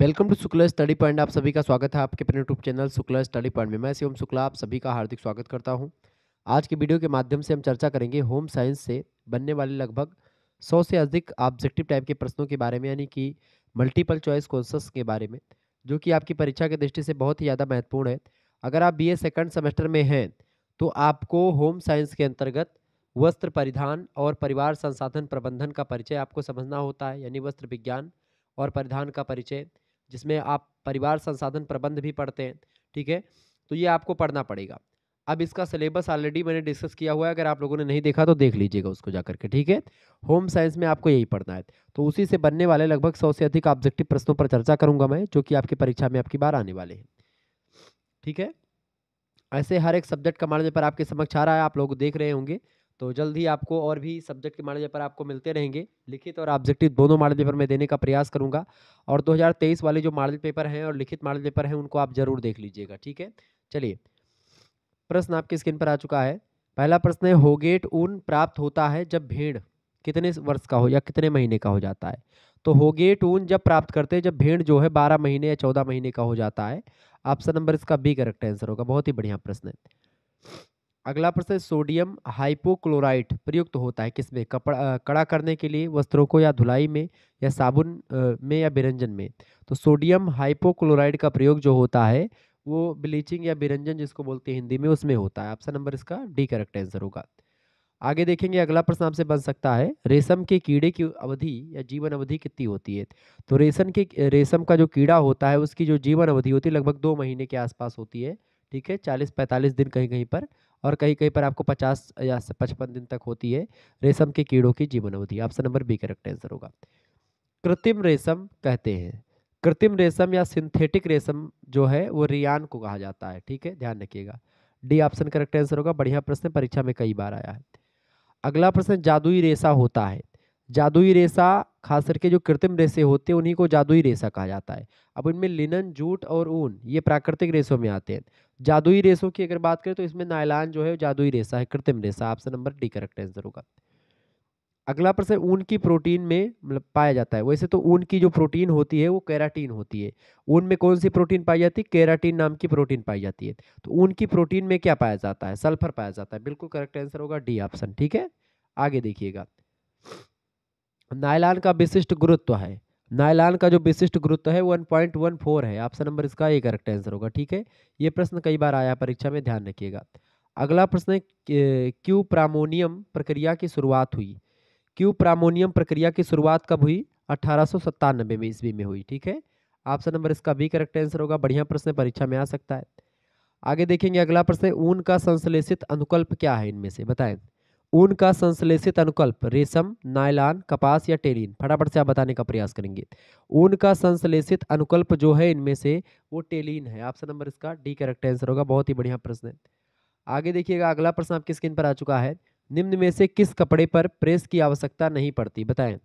welcome to Shukla study point आप सभी का स्वागत है आपके अपने YouTube channel Shukla study point में मैं शिवम शुक्ला आप सभी का हार्दिक स्वागत करता हूं आज के वीडियो के माध्यम से हम चर्चा करेंगे होम साइंस से बनने वाले लगभग सौ से अधिक ऑब्जेक्टिव टाइप के प्रश्नों के बारे में यानी कि मल्टीपल चॉइस क्वेश्चन के बारे में जो कि आपकी परीक्षा की दृष्टि से बहुत ही ज़्यादा महत्वपूर्ण है अगर आप बी ए सेकेंड सेमेस्टर में हैं तो आपको होम साइंस के अंतर्गत वस्त्र परिधान और परिवार संसाधन प्रबंधन का परिचय आपको समझना होता है यानी वस्त्र विज्ञान और परिधान का परिचय जिसमें आप परिवार संसाधन प्रबंध भी पढ़ते हैं ठीक है तो ये आपको पढ़ना पड़ेगा अब इसका सिलेबस ऑलरेडी मैंने डिस्कस किया हुआ है अगर आप लोगों ने नहीं देखा तो देख लीजिएगा उसको जा करके ठीक है होम साइंस में आपको यही पढ़ना है तो उसी से बनने वाले लगभग सौ से अधिक ऑब्जेक्टिव प्रश्नों पर चर्चा करूंगा मैं जो कि आपकी परीक्षा में आपकी बार आने वाले हैं ठीक है ऐसे हर एक सब्जेक्ट का मार्जिन पर आपके समक्ष आ रहा है आप लोग देख रहे होंगे तो जल्द ही आपको और भी सब्जेक्ट के मामले पर आपको मिलते रहेंगे लिखित और ऑब्जेक्टिव दोनों मॉडल पेपर में देने का प्रयास करूंगा और 2023 वाले जो मॉडल पेपर हैं और लिखित मॉडल पेपर हैं उनको आप जरूर देख लीजिएगा ठीक है चलिए प्रश्न आपकी स्क्रीन पर आ चुका है पहला प्रश्न है होगेट ऊन प्राप्त होता है जब भेड़ कितने वर्ष का हो या कितने महीने का हो जाता है तो होगेट ऊन जब प्राप्त करते हैं जब भेड़ जो है बारह महीने या चौदह महीने का हो जाता है ऑप्शन नंबर इसका बी करेक्ट आंसर होगा बहुत ही बढ़िया प्रश्न है अगला प्रश्न सोडियम हाइपोक्लोराइट प्रयुक्त होता है किसमें कपड़ा कड़ा करने के लिए वस्त्रों को या धुलाई में या साबुन में या बिरंजन में तो सोडियम हाइपोक्लोराइड का प्रयोग जो होता है वो ब्लीचिंग या बिरंजन जिसको बोलते हैं हिंदी में उसमें होता है ऑप्शन नंबर इसका डी करेक्ट आंसर होगा आगे देखेंगे अगला प्रश्न आपसे बन सकता है रेशम के कीड़े की अवधि या जीवन अवधि कितनी होती है तो रेशम के रेशम का जो कीड़ा होता है उसकी जो जीवन अवधि होती है लगभग दो महीने के आसपास होती है ठीक है चालीस पैंतालीस दिन कहीं कहीं पर और कहीं कहीं पर आपको पचास या पचपन दिन तक होती है रेशम के कीड़ों की जीवन अवधि option number B correct answer होगा कृत्रिम रेशम कहते हैं कृत्रिम रेशम या सिंथेटिक रेशम जो है वो रियान को कहा जाता है ठीक है ध्यान रखिएगा डी ऑप्शन करेक्ट आंसर होगा बढ़िया प्रश्न परीक्षा में कई बार आया है अगला प्रश्न जादुई रेशा होता है जादुई रेशा खास करके जो कृत्रिम रेशे होते हैं उन्हीं को जादुई रेशा कहा जाता है अब इनमें लिनन जूट और ऊन ये प्राकृतिक रेशों में आते हैं जादुई रेसों की अगर बात करें तो इसमें नायलान जो है जादुई रेसा है कृत्रिम रेसा option number D correct answer होगा अगला प्रश्न ऊन की प्रोटीन में मतलब पाया जाता है वैसे तो ऊन की जो प्रोटीन होती है वो कैराटीन होती है ऊन में कौन सी प्रोटीन पाई जाती है कैराटीन नाम की प्रोटीन पाई जाती है तो ऊन की प्रोटीन में क्या पाया जाता है सल्फर पाया जाता है बिल्कुल करेक्ट आंसर होगा डी ऑप्शन ठीक है आगे देखिएगा नायलान का विशिष्ट गुरुत्व है नायलान का जो विशिष्ट गुरुत्व है वन पॉइंट वन फोर है ऑप्शन नंबर इसका ए करेक्ट आंसर होगा ठीक है ये प्रश्न कई बार आया परीक्षा में ध्यान रखिएगा अगला प्रश्न है क्यू प्रामोनियम प्रक्रिया की शुरुआत हुई क्यू प्रामोनियम प्रक्रिया की शुरुआत कब हुई अठारह में ईस्वी में हुई ठीक है ऑप्शन नंबर इसका बी करेक्ट आंसर होगा बढ़िया प्रश्न परीक्षा में आ सकता है आगे देखेंगे अगला प्रश्न ऊन का संश्लेषित अनुकल्प क्या है इनमें से बताएं ऊन का संश्लेषित अनुकल्प रेशम नायलान कपास या टेलिन फटाफट से आप बताने का प्रयास करेंगे ऊन का संश्लेषित अनुकल्प जो है इनमें से वो टेलिन है ऑप्शन नंबर इसका डी करेक्ट आंसर होगा बहुत ही बढ़िया प्रश्न है आगे देखिएगा अगला प्रश्न आपकी स्क्रीन पर आ चुका है निम्न में से किस कपड़े पर प्रेस की आवश्यकता नहीं पड़ती बताएं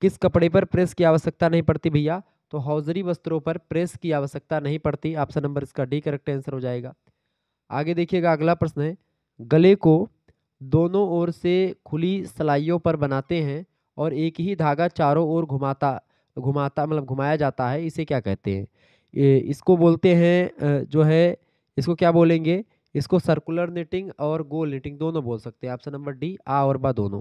किस कपड़े पर प्रेस की आवश्यकता नहीं पड़ती भैया तो हौजरी वस्त्रों पर प्रेस की आवश्यकता नहीं पड़ती ऑप्शन नंबर इसका डी करेक्ट आंसर हो जाएगा आगे देखिएगा अगला प्रश्न है गले को दोनों ओर से खुली सलाइयों पर बनाते हैं और एक ही धागा चारों ओर घुमाता घुमाता मतलब घुमाया जाता है इसे क्या कहते हैं इसको बोलते हैं जो है इसको क्या बोलेंगे इसको सर्कुलर नेटिंग और गोल नेटिंग दोनों बोल सकते हैं ऑप्शन नंबर डी आ और बा दोनों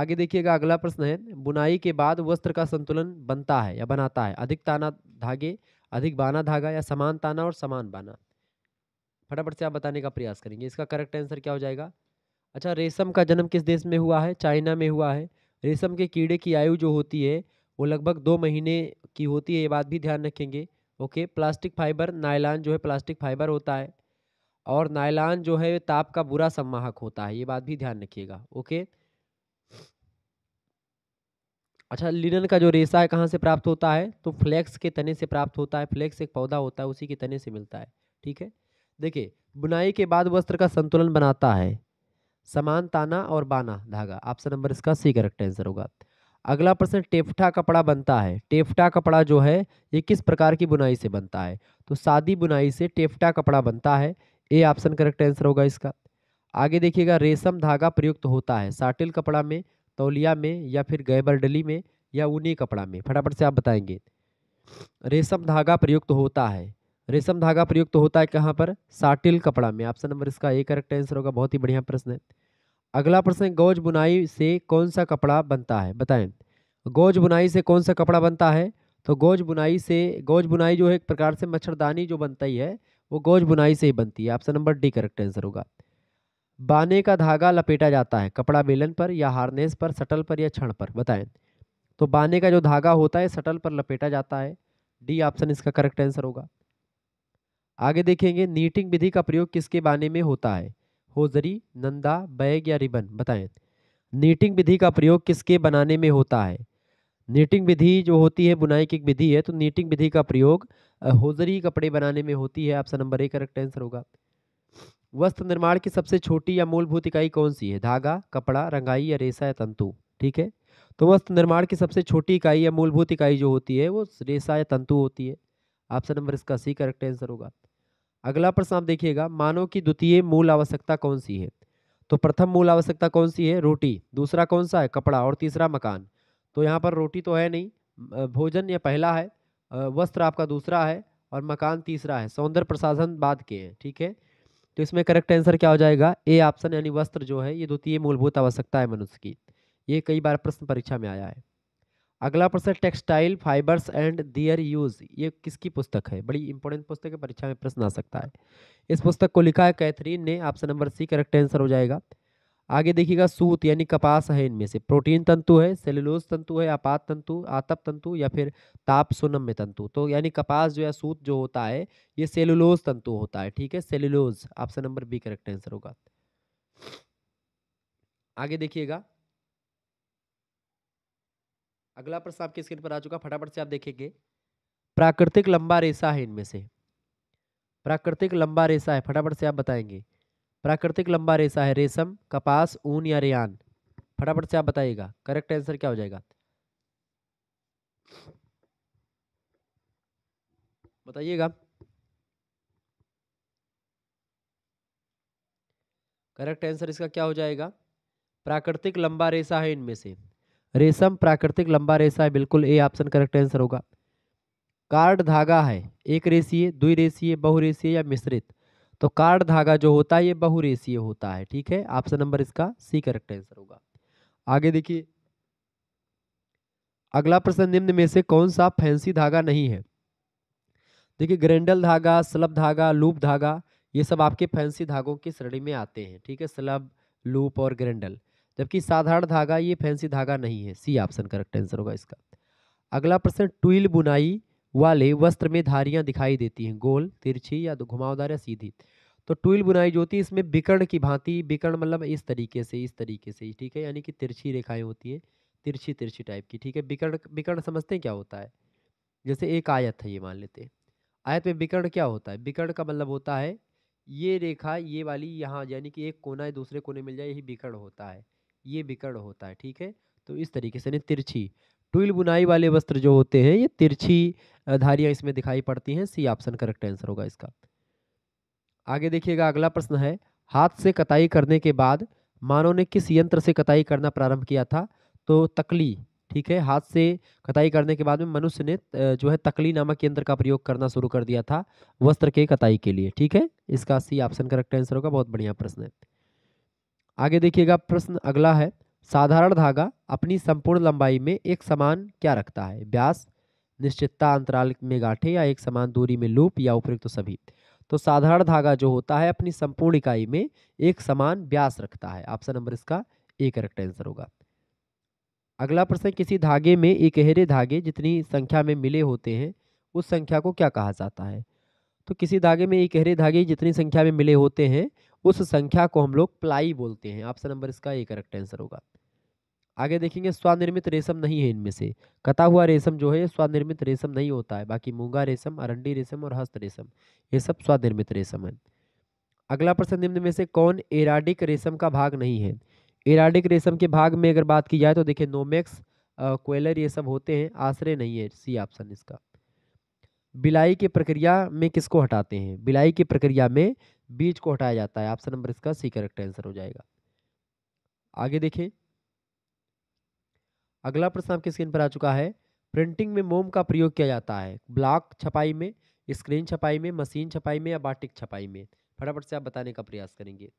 आगे देखिएगा अगला प्रश्न है बुनाई के बाद वस्त्र का संतुलन बनता है या बनाता है अधिक ताना धागे अधिक बाना धागा या समान ताना और समान बाना फटाफट से आप बताने का प्रयास करेंगे इसका करेक्ट आंसर क्या हो जाएगा अच्छा रेशम का जन्म किस देश में हुआ है चाइना में हुआ है रेशम के कीड़े की आयु जो होती है वो लगभग दो महीने की होती है ये बात भी ध्यान रखेंगे ओके प्लास्टिक फाइबर नायलान जो है प्लास्टिक फाइबर होता है और नायलान जो है ताप का बुरा सम्माहक होता है ये बात भी ध्यान रखिएगा ओके अच्छा लिनन का जो रेशा है कहाँ से प्राप्त होता है तो फ्लैक्स के तने से प्राप्त होता है फ्लैक्स एक पौधा होता है उसी के तने से मिलता है ठीक है देखिए बुनाई के बाद वस्त्र का संतुलन बनाता है समान ताना और बाना धागा ऑप्शन नंबर इसका सी करेक्ट आंसर होगा अगला प्रश्न टेफटा कपड़ा बनता है टेफटा कपड़ा जो है ये किस प्रकार की बुनाई से बनता है तो सादी बुनाई से टेफटा कपड़ा बनता है ए ऑप्शन करेक्ट आंसर होगा इसका आगे देखिएगा रेशम धागा प्रयुक्त होता है साटिल कपड़ा में तौलिया में या फिर डली में या ऊनी कपड़ा में फटाफट से आप बताएंगे रेशम धागा प्रयुक्त होता है रेशम धागा प्रयुक्त तो होता है कहाँ पर साटिल कपड़ा में ऑप्शन नंबर इसका एक करेक्ट आंसर होगा बहुत ही बढ़िया प्रश्न है अगला प्रश्न गौज बुनाई से कौन सा कपड़ा बनता है बताएं गौज बुनाई से कौन सा कपड़ा बनता है तो गौज बुनाई से गौज बुनाई जो है एक प्रकार से मच्छरदानी जो बनता ही है वो गौज बुनाई से ही बनती है option number D correct answer होगा बाने का धागा लपेटा जाता है कपड़ा बेलन पर या हारनेस पर सटल पर या क्षण पर बताएं तो बाने का जो धागा होता है सटल पर लपेटा जाता है डी ऑप्शन इसका करेक्ट आंसर होगा आगे देखेंगे नीटिंग विधि का प्रयोग किसके बाने में होता है होजरी नंदा बैग या रिबन बताएं नीटिंग विधि का प्रयोग किसके बनाने में होता है नीटिंग विधि जो होती है बुनाई की विधि है तो नीटिंग विधि का प्रयोग होजरी कपड़े बनाने में होती है option number A correct answer होगा वस्त्र निर्माण की सबसे छोटी या मूलभूत इकाई कौन सी है धागा कपड़ा रंगाई या रेशा या तंतु ठीक है तो वस्त्र निर्माण की सबसे छोटी इकाई या मूलभूत इकाई जो होती है वो रेशा या तंतु होती है ऑप्शन नंबर इसका सी करेक्ट आंसर होगा अगला प्रश्न आप देखिएगा मानव की द्वितीय मूल आवश्यकता कौन सी है तो प्रथम मूल आवश्यकता कौन सी है रोटी दूसरा कौन सा है कपड़ा और तीसरा मकान तो यहाँ पर रोटी तो है नहीं भोजन यह पहला है वस्त्र आपका दूसरा है और मकान तीसरा है सौंदर्य प्रसाधन बाद के हैं ठीक है तो इसमें करेक्ट आंसर क्या हो जाएगा ए ऑप्शन यानी वस्त्र जो है ये द्वितीय मूलभूत आवश्यकता है मनुष्य की ये कई बार प्रश्न परीक्षा में आया है अगला प्रश्न textile fibres and their use ये किसकी पुस्तक है बड़ी इंपॉर्टेंट पुस्तक है परीक्षा में प्रश्न आ सकता है इस पुस्तक को लिखा है कैथरीन ने option number C correct answer हो जाएगा आगे देखिएगा सूत यानी कपास है इनमें से प्रोटीन तंतु है सेलुलोज तंतु है आपात तंतु आतप तंतु या फिर ताप सुनम्य तंतु तो यानी कपास जो है सूत जो होता है ये सेलुलोज तंतु होता है ठीक है cellulose option number B correct answer होगा आगे देखिएगा अगला प्रश्न आपकी स्क्रीन पर आ चुका फटाफट से आप देखेंगे प्राकृतिक लंबा रेशा है इनमें से प्राकृतिक लंबा रेशा है फटाफट से आप बताएंगे प्राकृतिक लंबा रेशा है रेशम कपास ऊन या रेयान फटाफट से आप बताइएगा करेक्ट आंसर क्या हो जाएगा बताइएगा करेक्ट आंसर इसका क्या हो जाएगा प्राकृतिक लंबा रेशा है इनमें से रेशम प्राकृतिक लंबा रेशा है बिल्कुल ए ऑप्शन करेक्ट आंसर होगा कार्ड धागा है एक दुई रेशिय बहुरेशीय या मिश्रित तो कार्ड धागा जो होता है ये बहुरेशीय होता है ठीक है ऑप्शन नंबर इसका सी करेक्ट आंसर होगा आगे देखिए अगला प्रश्न निम्न में से कौन सा फैंसी धागा नहीं है देखिए ग्रेंडल धागा स्लब धागा लूप धागा ये सब आपके फैंसी धागों की श्रेणी में आते हैं ठीक है स्लब लूप और ग्रेंडल जबकि साधारण धागा ये फैंसी धागा नहीं है सी ऑप्शन करेक्ट आंसर होगा इसका अगला प्रश्न ट्विल बुनाई वाले वस्त्र में धारियां दिखाई देती हैं गोल तिरछी या घुमावदार या सीधी तो ट्विल बुनाई जो होती है इसमें बिकर्ण की भांति बिकर्ण मतलब इस तरीके से इस तरीके से ठीक है यानी कि तिरछी रेखाएं होती हैं तिरछी तिरछी टाइप की ठीक है बिकर्ण बिकर्ण समझते हैं क्या होता है जैसे एक आयत है ये मान लेते हैं आयत में बिकर्ण क्या होता है बिकर्ण का मतलब होता है ये रेखा ये वाली यहाँ यानी कि एक कोना है दूसरे कोने मिल जाए यही बिकर्ण होता है ये विकर्ण होता है ठीक है तो इस तरीके से तिरछी टूल बुनाई वाले वस्त्र जो होते हैं ये तिरछी धारियाँ इसमें दिखाई पड़ती हैं सी ऑप्शन करेक्ट आंसर होगा इसका आगे देखिएगा अगला प्रश्न है हाथ से कताई करने के बाद मानव ने किस यंत्र से कताई करना प्रारंभ किया था तो तकली ठीक है हाथ से कताई करने के बाद में मनुष्य ने जो है तकली नामक यंत्र का प्रयोग करना शुरू कर दिया था वस्त्र के कताई के लिए ठीक है इसका सी ऑप्शन करेक्ट आंसर होगा बहुत बढ़िया प्रश्न है आगे देखिएगा प्रश्न अगला है साधारण धागा अपनी संपूर्ण लंबाई में एक समान क्या रखता है व्यास निश्चितता अंतराल में गाठे या एक समान दूरी में लूप या उपयुक्त तो सभी तो साधारण धागा जो होता है अपनी संपूर्ण इकाई में एक समान व्यास रखता है ऑप्शन नंबर इसका ए करेक्ट आंसर होगा अगला प्रश्न किसी धागे में एक गहरे धागे जितनी संख्या में मिले होते हैं उस संख्या को क्या कहा जाता है तो किसी धागे में एक गहरे धागे जितनी संख्या में मिले होते हैं उस संख्या को हम लोग प्लाई बोलते हैं ऑप्शन नंबर इसका ये करेक्ट आंसर होगा आगे देखेंगे स्वनिर्मित रेशम नहीं है इनमें से कटा हुआ रेशम जो है स्वनिर्मित रेशम नहीं होता है बाकी मूंगा रेशम अरंडी रेशम और हस्त रेशम ये सब स्वनिर्मित रेशम है अगला प्रश्न निम्न में से कौन एराडिक रेशम का भाग नहीं है एराडिक रेशम के भाग में अगर बात की जाए तो देखिये नोमेक्स कोयलर ये सब होते हैं आश्रय नहीं है सी ऑप्शन इसका बिलाई की प्रक्रिया में किसको हटाते हैं बिलाई की प्रक्रिया में बीज को हटाया जाता है ऑप्शन नंबर इसका सी करेक्ट आंसर हो जाएगा आगे देखें अगला प्रश्न आपकी स्क्रीन पर आ चुका है प्रिंटिंग में मोम का प्रयोग किया जाता है ब्लॉक छपाई में स्क्रीन छपाई में मशीन छपाई में या बाटिक छपाई में फटाफट से आप बताने का प्रयास करेंगे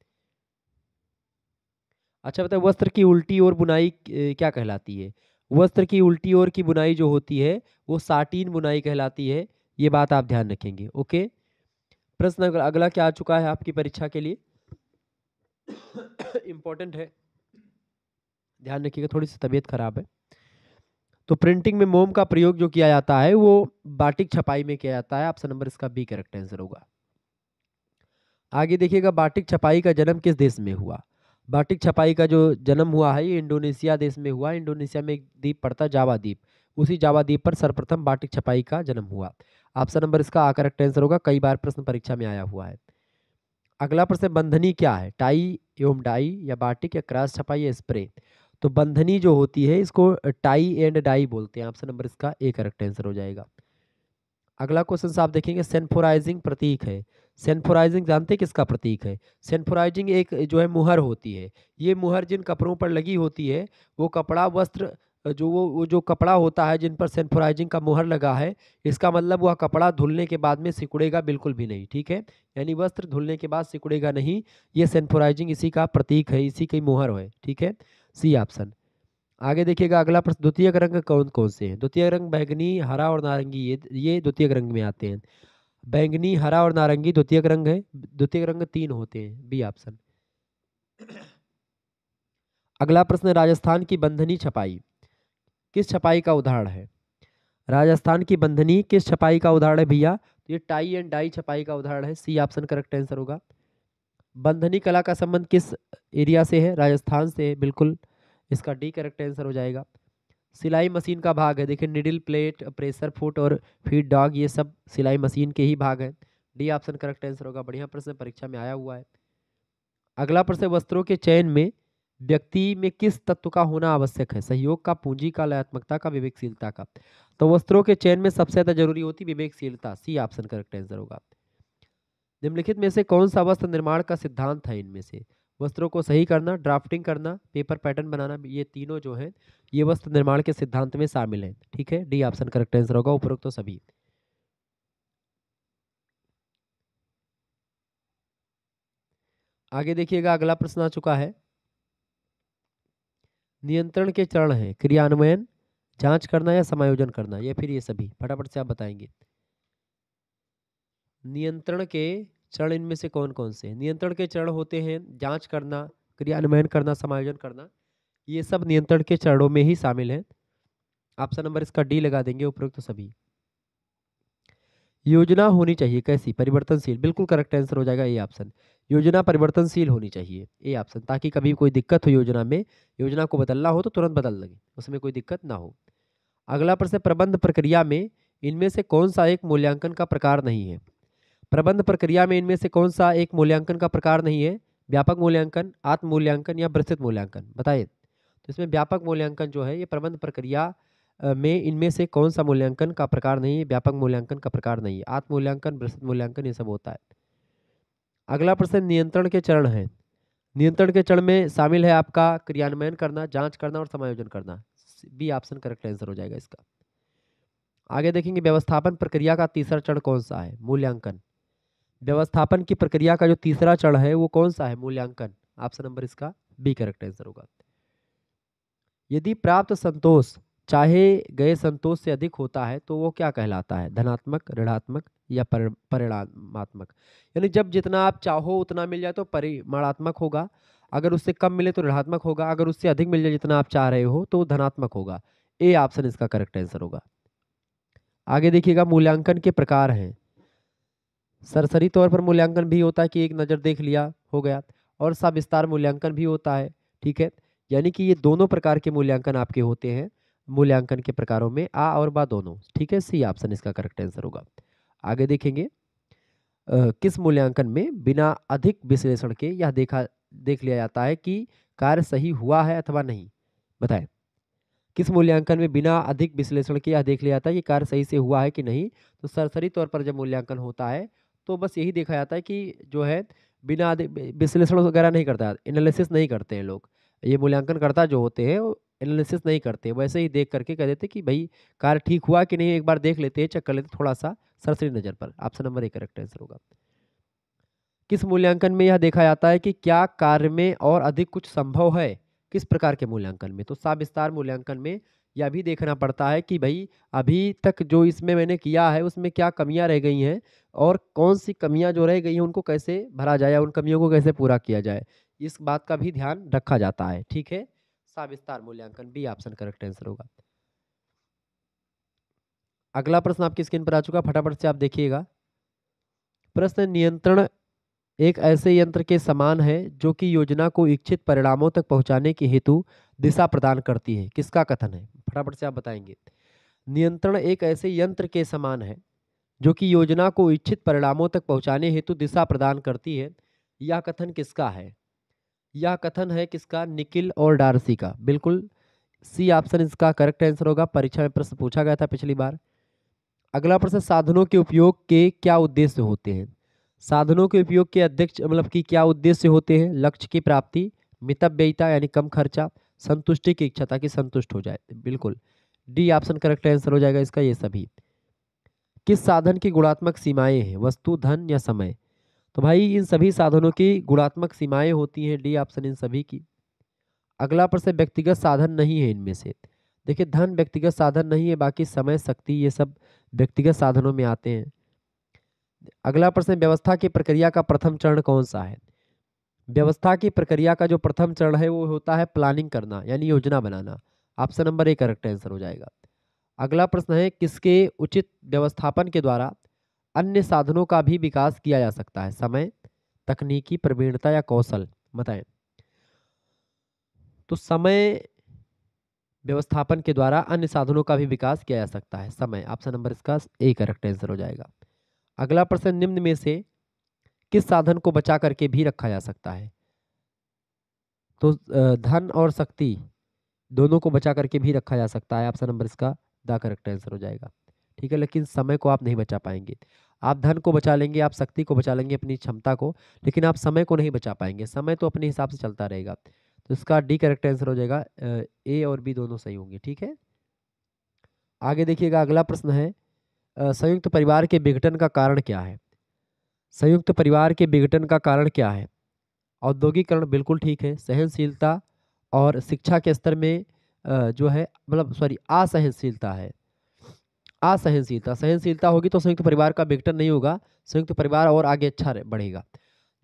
अच्छा बताए वस्त्र की उल्टी और बुनाई क्या कहलाती है वस्त्र की उल्टी और की बुनाई जो होती है वो साटीन बुनाई कहलाती है ये बात आप ध्यान रखेंगे ओके प्रश्न अगला क्या आ चुका है आपकी परीक्षा के लिए इम्पोर्टेंट है ध्यान रखिएगा थोड़ी सी तबीयत खराब है तो प्रिंटिंग में मोम का प्रयोग जो किया जाता है वो बाटिक छपाई में किया जाता है ऑप्शन नंबर इसका बी करेक्ट आंसर होगा आगे देखिएगा बाटिक छपाई का जन्म किस देश में हुआ बाटिक छपाई का जो जन्म हुआ है ये इंडोनेशिया देश में हुआ इंडोनेशिया में एक द्वीप पड़ता जावा द्वीप उसी जावा द्वीप पर सर्वप्रथम बाटिक छपाई का जन्म हुआ ऑप्शन नंबर इसका करेक्ट आंसर होगा कई बार प्रश्न परीक्षा में आया हुआ है अगला प्रश्न बंधनी क्या है टाई एवं डाई या बाटिक या क्रास छपाई या स्प्रे तो बंधनी जो होती है इसको टाई एंड डाई बोलते हैं ऑप्शन नंबर इसका ए करेक्ट आंसर हो जाएगा अगला क्वेश्चन आप देखेंगे सेन्फोराइजिंग प्रतीक है सेन्फोराइजिंग जानते किसका प्रतीक है सेन्फोराइजिंग एक जो है मुहर होती है ये मुहर जिन कपड़ों पर लगी होती है वो कपड़ा वस्त्र जो वो वो जो कपड़ा होता है जिन पर सेंफोराइजिंग का मुहर लगा है इसका मतलब वह कपड़ा धुलने के बाद में सिकुड़ेगा बिल्कुल भी नहीं ठीक है यानी वस्त्र धुलने के बाद सिकुड़ेगा नहीं ये सेंफोराइजिंग इसी का प्रतीक है इसी की मुहर है ठीक है सी ऑप्शन आगे देखिएगा अगला प्रश्न द्वितीय रंग कौन कौन से हैं द्वितीय रंग बैंगनी हरा और नारंगी ये ये द्वितीय रंग में आते हैं बैंगनी हरा और नारंगी द्वितीय रंग है द्वितीय रंग तीन होते हैं बी ऑप्शन अगला प्रश्न राजस्थान की बंधनी छपाई किस छपाई का उदाहरण है राजस्थान की बंधनी किस छपाई का उदाहरण है भैया तो ये टाई एंड डाई छपाई का उदाहरण है सी ऑप्शन करेक्ट आंसर होगा बंधनी कला का संबंध किस एरिया से है राजस्थान से है बिल्कुल इसका डी करेक्ट आंसर हो जाएगा सिलाई मशीन का भाग है देखिए निडिल प्लेट प्रेशर फुट और फीड डॉग ये सब सिलाई मशीन के ही भाग हैं डी ऑप्शन करेक्ट आंसर होगा बढ़िया प्रश्न परीक्षा में आया हुआ है अगला प्रश्न वस्त्रों के चयन में व्यक्ति में किस तत्व का होना आवश्यक है सहयोग का पूंजी का लयात्मकता का विवेकशीलता का तो वस्त्रों के चयन में सबसे ज्यादा जरूरी होती विवेकशीलता सी ऑप्शन करेक्ट आंसर होगा निम्नलिखित में से कौन सा वस्त्र निर्माण का सिद्धांत है इनमें से वस्त्रों को सही करना ड्राफ्टिंग करना पेपर पैटर्न बनाना ये तीनों जो हैं ये वस्त्र निर्माण के सिद्धांत में शामिल हैं ठीक है डी ऑप्शन करेक्ट आंसर होगा उपरोक्त तो सभी आगे देखिएगा अगला प्रश्न आ चुका है नियंत्रण के चरण हैं क्रियान्वयन जांच करना या समायोजन करना या फिर ये सभी फटाफट से आप बताएंगे नियंत्रण के चरण इनमें से कौन कौन से नियंत्रण के चरण होते हैं जांच करना क्रियान्वयन करना समायोजन करना ये सब नियंत्रण के चरणों में ही शामिल हैं ऑप्शन नंबर इसका डी लगा देंगे उपयुक्त सभी योजना होनी चाहिए कैसी परिवर्तनशील बिल्कुल करेक्ट आंसर हो जाएगा ये ऑप्शन योजना परिवर्तनशील होनी चाहिए ए ऑप्शन ताकि कभी कोई दिक्कत हो योजना में योजना को बदलना हो तो तुरंत बदल लगे उसमें कोई दिक्कत ना हो अगला प्रश्न प्रबंध प्रक्रिया में इनमें से कौन सा एक मूल्यांकन का प्रकार नहीं है प्रबंध प्रक्रिया में इनमें से कौन सा एक मूल्यांकन का प्रकार नहीं है व्यापक मूल्यांकन आत्म मूल्यांकन या विस्तृत मूल्यांकन बताइए तो इसमें व्यापक मूल्यांकन जो है ये प्रबंध प्रक्रिया में इनमें से कौन सा मूल्यांकन का प्रकार नहीं है व्यापक मूल्यांकन का प्रकार नहीं है आत्म मूल्यांकन विस्तृत मूल्यांकन ये सब होता है अगला प्रश्न नियंत्रण के चरण है नियंत्रण के चरण में शामिल है आपका क्रियान्वयन करना जांच करना और समायोजन करना बी ऑप्शन करेक्ट आंसर हो जाएगा इसका आगे देखेंगे व्यवस्थापन प्रक्रिया का तीसरा चरण कौन सा है मूल्यांकन व्यवस्थापन की प्रक्रिया का जो तीसरा चरण है वो कौन सा है मूल्यांकन ऑप्शन नंबर इसका बी करेक्ट आंसर होगा यदि प्राप्त संतोष चाहे गए संतोष से अधिक होता है तो वो क्या कहलाता है धनात्मक ऋणात्मक या परिणामात्मक यानी जब जितना आप चाहो उतना मिल जाए तो परिमाणात्मक होगा अगर उससे कम मिले तो ऋणात्मक होगा अगर उससे अधिक मिल जाए जितना आप चाह रहे हो तो धनात्मक होगा ए ऑप्शन इसका करेक्ट आंसर होगा आगे देखिएगा मूल्यांकन के प्रकार हैं सरसरी तौर पर मूल्यांकन भी होता है कि एक नज़र देख लिया हो गया और सविस्तार मूल्यांकन भी होता है ठीक है यानी कि ये दोनों प्रकार के मूल्यांकन आपके होते हैं मूल्यांकन के प्रकारों में आ और बा दोनों ठीक है सी ऑप्शन इसका करेक्ट आंसर होगा आगे देखेंगे आ, किस मूल्यांकन में बिना अधिक विश्लेषण के यह देखा देख लिया जाता है कि कार्य सही हुआ है अथवा नहीं बताएं किस मूल्यांकन में बिना अधिक विश्लेषण के यह देख लिया जाता है कि कार्य सही से हुआ है कि नहीं तो सरसरी तौर पर जब मूल्यांकन होता है तो बस यही देखा जाता है कि जो है बिना विश्लेषण वगैरह नहीं करता एनालिसिस नहीं करते हैं लोग ये मूल्यांकन करता जो होते हैं एनालिसिस नहीं करते वैसे ही देख करके कह देते कि भाई कार ठीक हुआ कि नहीं एक बार देख लेते हैं चेक कर लेते थोड़ा सा सरसरी नज़र पर ऑप्शन नंबर एक करेक्ट आंसर होगा किस मूल्यांकन में यह देखा जाता है कि क्या कार्य में और अधिक कुछ संभव है किस प्रकार के मूल्यांकन में तो साविस्तार मूल्यांकन में यह भी देखना पड़ता है कि भाई अभी तक जो इसमें मैंने किया है उसमें क्या कमियां रह गई हैं और कौन सी कमियां जो रह गई हैं उनको कैसे भरा जाए उन कमियों को कैसे पूरा किया जाए इस बात का भी ध्यान रखा जाता है ठीक है साविस्तार मूल्यांकन बी ऑप्शन करेक्ट आंसर होगा अगला प्रश्न आपकी स्क्रीन पर आ चुका फटाफट से आप देखिएगा प्रश्न नियंत्रण एक ऐसे यंत्र के समान है जो कि योजना को इच्छित परिणामों तक पहुंचाने के हेतु दिशा प्रदान करती है किसका कथन है फटाफट से आप बताएंगे नियंत्रण एक ऐसे यंत्र के समान है जो कि योजना को इच्छित परिणामों तक पहुंचाने हेतु दिशा प्रदान करती है यह कथन किसका है यह कथन है किसका निकिल और डार्सी का बिल्कुल सी ऑप्शन इसका करेक्ट आंसर होगा परीक्षा में प्रश्न पूछा गया था पिछली बार अगला प्रश्न साधनों के उपयोग के क्या उद्देश्य होते हैं साधनों के उपयोग के अध्यक्ष मतलब कि क्या उद्देश्य होते हैं लक्ष्य की प्राप्ति मितव्ययिता यानी कम खर्चा संतुष्टि की इच्छा ताकि संतुष्ट हो जाए बिल्कुल डी ऑप्शन करेक्ट आंसर हो जाएगा इसका ये सभी किस साधन की गुणात्मक सीमाएं हैं वस्तु धन या समय तो भाई इन सभी साधनों की गुणात्मक सीमाएं होती हैं डी ऑप्शन इन सभी की अगला प्रश्न व्यक्तिगत साधन नहीं है इनमें से देखिए धन व्यक्तिगत साधन नहीं है बाकी समय शक्ति ये सब व्यक्तिगत साधनों में आते हैं अगला प्रश्न व्यवस्था की प्रक्रिया का प्रथम चरण कौन सा है व्यवस्था की प्रक्रिया का जो प्रथम चरण है वो होता है प्लानिंग करना यानी योजना बनाना option number A correct answer हो जाएगा अगला प्रश्न है किसके उचित व्यवस्थापन के द्वारा अन्य साधनों का भी विकास किया जा सकता है समय तकनीकी प्रवीणता या कौशल बताएं तो समय व्यवस्थापन के द्वारा अन्य साधनों का भी विकास किया जा सकता है समय ऑप्शन नंबर इसका ए करेक्ट आंसर हो जाएगा अगला प्रश्न निम्न में से किस साधन को बचा करके भी रखा जा सकता है तो धन और शक्ति दोनों को बचा करके भी रखा जा सकता है ऑप्शन नंबर इसका द करेक्ट आंसर हो जाएगा ठीक है लेकिन समय को आप नहीं बचा पाएंगे आप धन को बचा लेंगे आप शक्ति को बचा लेंगे अपनी क्षमता को लेकिन आप समय को नहीं बचा पाएंगे समय तो अपने हिसाब से चलता रहेगा तो इसका डी करेक्ट आंसर हो जाएगा ए और बी दोनों सही होंगे ठीक है आगे देखिएगा अगला प्रश्न है संयुक्त परिवार के विघटन का कारण क्या है संयुक्त परिवार के विघटन का कारण क्या है औद्योगिकरण बिल्कुल ठीक है सहनशीलता और शिक्षा के स्तर में जो है मतलब सॉरी असहनशीलता है असहनशीलता सहनशीलता होगी तो संयुक्त परिवार का विघटन नहीं होगा संयुक्त परिवार और आगे अच्छा बढ़ेगा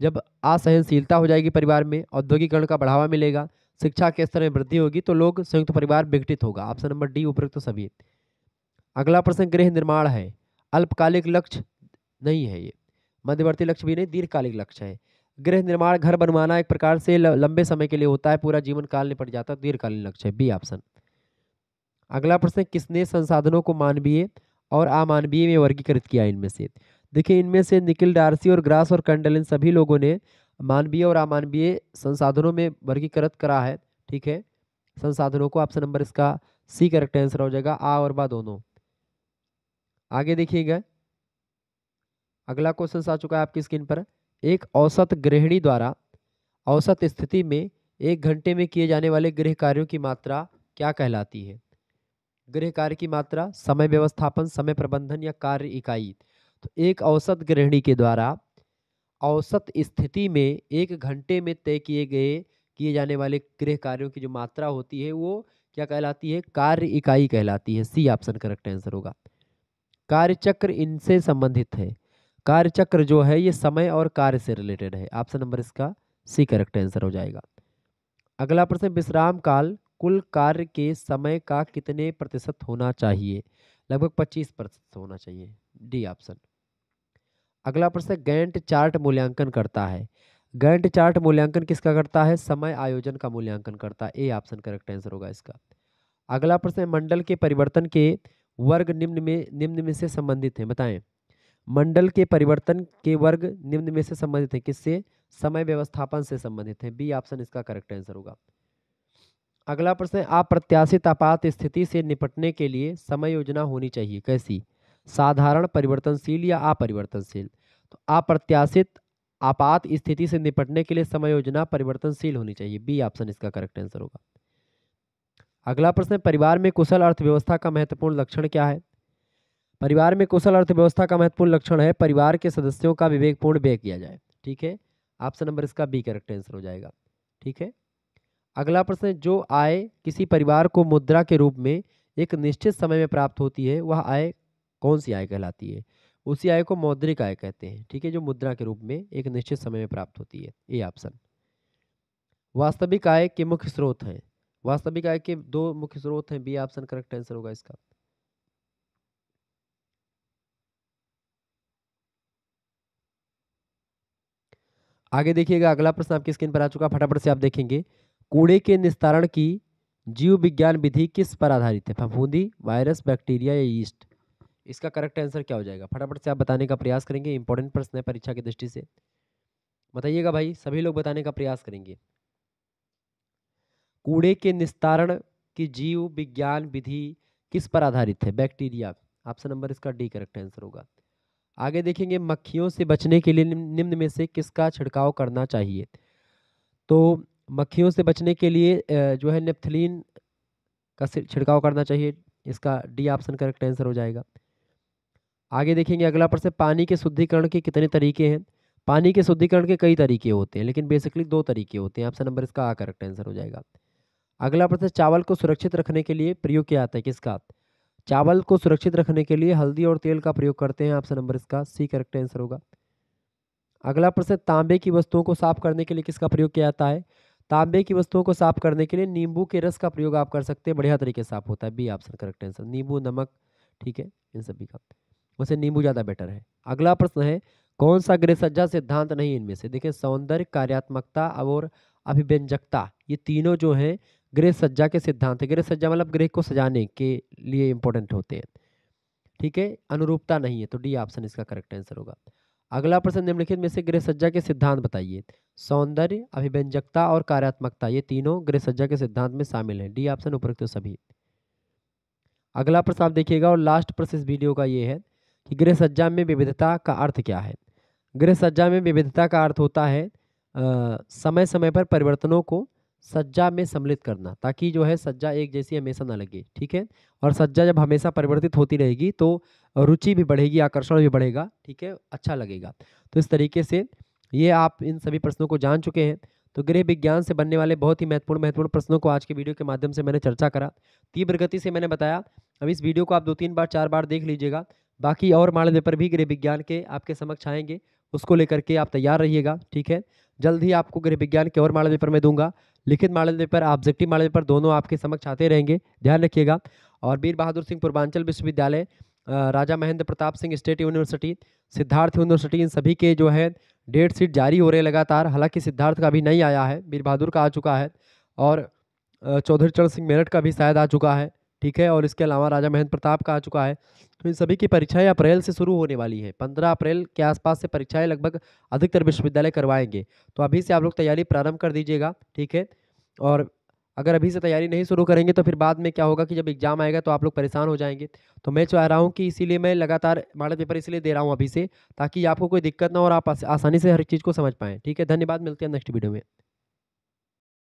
जब असहनशीलता हो जाएगी परिवार में औद्योगिकरण का बढ़ावा मिलेगा शिक्षा के स्तर में वृद्धि होगी तो लोग संयुक्त परिवार विघटित होगा ऑप्शन नंबर डी उपयुक्त तो सभी अगला प्रश्न गृह निर्माण है अल्पकालिक लक्ष्य नहीं है ये मध्यवर्ती लक्ष्य भी नहीं दीर्घकालिक लक्ष्य है गृह निर्माण घर बनवाना एक प्रकार से लंबे समय के लिए होता है पूरा जीवन काल निपट जाता है दीर्घकालीन लक्ष्य है बी ऑप्शन अगला प्रश्न किसने संसाधनों को मानवीय और अमानवीय में वर्गीकृत किया इनमें से देखिए इनमें से निखिल डार्सी और ग्रास और कंडलिन सभी लोगों ने मानवीय और अमानवीय संसाधनों में वर्गीकृत करा है ठीक है संसाधनों को ऑप्शन नंबर इसका सी करेक्ट आंसर हो जाएगा आ और बा दोनों आगे देखिएगा अगला क्वेश्चन आ चुका है आपकी स्क्रीन पर एक औसत गृहिणी द्वारा औसत स्थिति में एक घंटे में किए जाने वाले गृह कार्यों की मात्रा क्या कहलाती है गृह कार्य की मात्रा समय व्यवस्थापन समय प्रबंधन या कार्य इकाई तो एक औसत गृहिणी के द्वारा औसत स्थिति में एक घंटे में तय किए गए किए जाने वाले गृह कार्यों की जो मात्रा होती है वो क्या कहलाती है कार्य इकाई कहलाती है सी ऑप्शन करेक्ट आंसर होगा कार्यचक्र इनसे संबंधित है कार्यचक्र जो है ये समय और कार्य से रिलेटेड है ऑप्शन नंबर इसका सी करेक्ट आंसर हो जाएगा अगला प्रश्न विश्राम काल कुल कार्य के समय का कितने प्रतिशत होना चाहिए लगभग 25 प्रतिशत होना चाहिए डी ऑप्शन अगला प्रश्न गैंट चार्ट मूल्यांकन करता है गैंट चार्ट मूल्यांकन किसका करता है समय आयोजन का मूल्यांकन करता है ए ऑप्शन करेक्ट आंसर होगा इसका अगला प्रश्न मंडल के परिवर्तन के वर्ग निम्न में निम्न में से संबंधित हैं बताएं मंडल के परिवर्तन के वर्ग निम्न में से संबंधित हैं किससे समय व्यवस्थापन से संबंधित हैं बी ऑप्शन इसका करेक्ट आंसर होगा अगला प्रश्न अप्रत्याशित आपात स्थिति से निपटने के लिए समय योजना होनी चाहिए कैसी साधारण परिवर्तनशील या अपरिवर्तनशील तो अप्रत्याशित आपात स्थिति से निपटने के लिए समय योजना परिवर्तनशील होनी चाहिए बी ऑप्शन इसका करेक्ट आंसर होगा अगला प्रश्न है परिवार में कुशल अर्थव्यवस्था का महत्वपूर्ण लक्षण क्या है परिवार में कुशल अर्थव्यवस्था का महत्वपूर्ण लक्षण है परिवार के सदस्यों का विवेकपूर्ण व्यय किया जाए ठीक है ऑप्शन नंबर इसका बी करेक्ट आंसर हो जाएगा ठीक है अगला प्रश्न जो आय किसी परिवार को मुद्रा के रूप में एक निश्चित समय में प्राप्त होती है वह आय कौन सी आय कहलाती है उसी आय को मौद्रिक आय कहते हैं ठीक है जो मुद्रा के रूप में एक निश्चित समय में प्राप्त होती है ए ऑप्शन वास्तविक आय के मुख्य स्रोत हैं वास्तविक आय के दो मुख्य स्रोत हैं बी ऑप्शन करेक्ट आंसर होगा इसका आगे देखिएगा अगला प्रश्न आपकी स्क्रीन पर आ चुका फटाफट से आप देखेंगे कूड़े के निस्तारण की जीव विज्ञान विधि किस पर आधारित है फफूंदी वायरस बैक्टीरिया या यीस्ट इसका करेक्ट आंसर क्या हो जाएगा फटाफट से आप बताने का प्रयास करेंगे इंपॉर्टेंट प्रश्न है परीक्षा की दृष्टि से बताइएगा भाई सभी लोग बताने का प्रयास करेंगे कूड़े के निस्तारण की जीव विज्ञान विधि किस पर आधारित है बैक्टीरिया ऑप्शन नंबर इसका डी करेक्ट आंसर होगा आगे देखेंगे मक्खियों से बचने के लिए निम्न में से किसका छिड़काव करना चाहिए तो मक्खियों से बचने के लिए जो है नेपथलीन का छिड़काव करना चाहिए इसका डी ऑप्शन करेक्ट आंसर हो जाएगा आगे देखेंगे अगला प्रश्न पानी के शुद्धिकरण के कितने तरीके हैं पानी के शुद्धिकरण के कई तरीके होते हैं लेकिन बेसिकली दो तरीके होते हैं ऑप्शन नंबर इसका आ करेक्ट आंसर हो जाएगा अगला प्रश्न चावल को सुरक्षित रखने के लिए प्रयोग किया जाता है किसका चावल को सुरक्षित रखने के लिए हल्दी और तेल का प्रयोग करते हैं ऑप्शन नंबर इसका सी करेक्ट आंसर होगा अगला प्रश्न तांबे की वस्तुओं को साफ करने के लिए किसका प्रयोग किया जाता है तांबे की वस्तुओं को साफ करने के लिए नींबू के रस का प्रयोग आप कर सकते हैं बढ़िया तरीके से साफ होता है बी ऑप्शन करेक्ट आंसर नींबू नमक ठीक है इन सभी का वैसे नींबू ज़्यादा बेटर है अगला प्रश्न है कौन सा गृह सज्जा सिद्धांत नहीं इनमें से देखें सौंदर्य कार्यात्मकता और अभिव्यंजकता ये तीनों जो हैं गृह सज्जा के सिद्धांत गृह सज्जा मतलब गृह को सजाने के लिए इंपॉर्टेंट होते हैं ठीक है अनुरूपता नहीं है तो डी ऑप्शन इसका करेक्ट आंसर होगा अगला प्रश्न निम्नलिखित में से गृहसज्जा के सिद्धांत बताइए सौंदर्य अभिव्यंजकता और कार्यात्मकता ये तीनों गृहसज्जा के सिद्धांत में शामिल हैं डी ऑप्शन उपरोक्त सभी अगला प्रश्न आप देखिएगा और लास्ट प्रश्न इस वीडियो का ये है कि गृहसज्जा में विविधता का अर्थ क्या है गृहसज्जा में विविधता का अर्थ होता है आ, समय समय पर परिवर्तनों को सज्जा में सम्मिलित करना ताकि जो है सज्जा एक जैसी हमेशा ना लगे ठीक है और सज्जा जब हमेशा परिवर्तित होती रहेगी तो रुचि भी बढ़ेगी आकर्षण भी बढ़ेगा ठीक है अच्छा लगेगा तो इस तरीके से ये आप इन सभी प्रश्नों को जान चुके हैं तो गृह विज्ञान से बनने वाले बहुत ही महत्वपूर्ण महत्वपूर्ण प्रश्नों को आज के वीडियो के माध्यम से मैंने चर्चा करा तीव्र गति से मैंने बताया अब इस वीडियो को आप दो तीन बार चार बार देख लीजिएगा बाकी और माड़े पेपर भी गृह विज्ञान के आपके समक्ष आएंगे उसको लेकर के आप तैयार रहिएगा ठीक है जल्द ही आपको गृह विज्ञान के और माड़े पेपर में दूंगा लिखित model paper objective model paper दोनों आपके समक्ष आते रहेंगे ध्यान रखिएगा और वीर बहादुर सिंह पूर्वांचल विश्वविद्यालय Raja Mahendra Pratap Singh state university Siddharth university इन सभी के जो है डेट शीट जारी हो रहे लगातार हालांकि सिद्धार्थ का अभी नहीं आया है वीर बहादुर का आ चुका है और चौधरी चरण सिंह मेरठ का भी शायद आ चुका है ठीक है और इसके अलावा राजा महेंद्र प्रताप का आ चुका है तो इन सभी की परीक्षाएं अप्रैल से शुरू होने वाली है पंद्रह अप्रैल के आसपास से परीक्षाएं लगभग अधिकतर विश्वविद्यालय करवाएंगे तो अभी से आप लोग तैयारी प्रारंभ कर दीजिएगा ठीक है और अगर अभी से तैयारी नहीं शुरू करेंगे तो फिर बाद में क्या होगा कि जब एग्जाम आएगा तो आप लोग परेशान हो जाएंगे तो मैं चाह रहा हूँ कि इसीलिए मैं लगातार माड़ा पेपर इसलिए दे रहा हूँ अभी से ताकि आपको कोई दिक्कत ना हो और आप आसानी से हर चीज़ को समझ पाएँ ठीक है धन्यवाद मिलते हैं नेक्स्ट वीडियो में